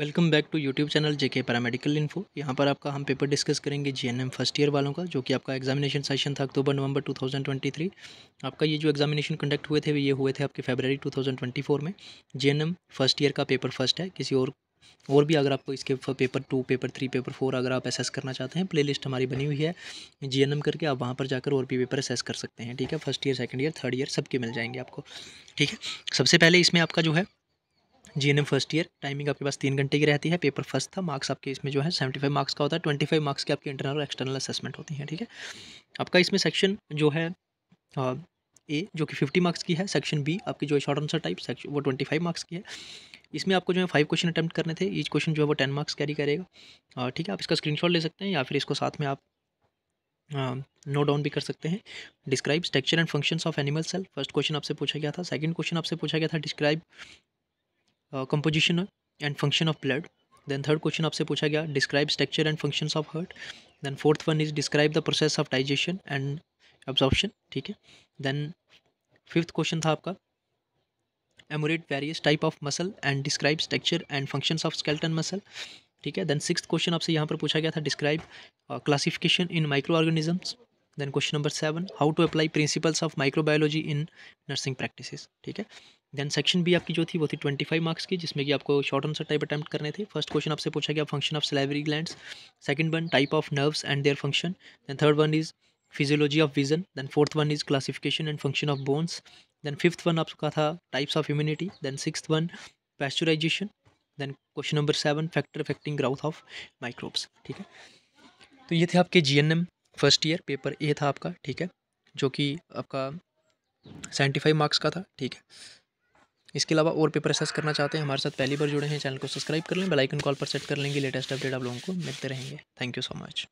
welcome back to YouTube channel JK paramedical info यहाँ पर आपका हम पेपर डिस्कस करेंगे जीएनएम फर्स्ट ईयर वालों का जो कि आपका एग्जामिनेशन सेशन था अक्टूबर नवंबर 2023 आपका ये जो एग्जामिनेशन कंडक्ट हुए थे ये हुए थे आपके ट्वेंटी 2024 में जीएनएम फर्स्ट ईयर का पेपर फर्स्ट है किसी और और भी अगर आपको इसके paper two paper three paper four अगर आप एसेस करना चाहते हैं प्लेलिस्ट हमारी बनी हुई है जीएनएम करके आप वहाँ पर जाकर और भी पेपर एसेस कर सकते हैं ठीक है first year second year third year सबके मिल जाएंगे आपको ठीक है सबसे पहले इसमें आपका जो है जी फर्स्ट ईयर टाइमिंग आपके पास तीन घंटे की रहती है पेपर फर्स्ट था मार्क्स आपके इसमें जो है सेवेंटी फाइव मार्क्स का होता है ट्वेंटी फाइव मार्क्स के आपके इंटरनल और एक्सटर्नल असेसमेंट होती है ठीक है आपका इसमें सेक्शन जो है ए जो कि फिफ्टी मार्क्स की है सेक्शन बी आपकी जो है शॉर्ट आंसर टाइप सेक्शन वो ट्वेंटी फाइव मार्क्स की है इसमें आपको जो है फाइव क्वेश्चन अटैम्प्ट करने थे ईच क्वेश्चन जो है वो टेन मार्क्स कैरी करेगा ठीक है आप इसका स्क्रीन ले सकते हैं या फिर इसको साथ में आप नो डाउन भी कर सकते हैं describe structure and functions of animal cell first question आपसे पूछा गया था सेकंड क्वेश्चन आपसे पूछा गया था describe composition and function of blood then third question आपसे पूछा गया describe structure and function of heart then fourth one is describe the process of digestion and absorption ठीक है देन फिफ्थ क्वेश्चन था आपका enumerate various type of muscle and describe structure and function of skeletal muscle ठीक है then six question आपसे यहाँ पर पूछा गया था describe classification in microorganisms then question number seven how to apply principles of microbiology in nursing practice ठीक है देन सेक्शन बी आपकी जो थी वो थी ट्वेंटी फाइव मार्क्स की जिसमें कि आपको शॉर्ट आंसर टाइप अटैम्प्ट करने थे फर्स्ट क्वेश्चन आपसे पूछा गया function of salivary gland second one type of nerves and their function then third one is physiology of vision then fourth one is classification and function of bones then fifth one आपका था types of immunity then six one pasteurization then question number seven factor affecting growth of microbes ठीक है तो ये थे आपके G N M first year paper A था आपका ठीक है जो कि आपका सेवेंटी फाइव मार्क्स का था ठीक है इसके अलावा और पेपर एसेस करना चाहते हैं हमारे साथ पहली बार जुड़े हैं चैनल को सब्सक्राइब कर लें बेल आइकन कॉल पर सेट कर लेंगे लेटेस्ट अपडेट आप लोगों को मिलते रहेंगे थैंक यू सो मच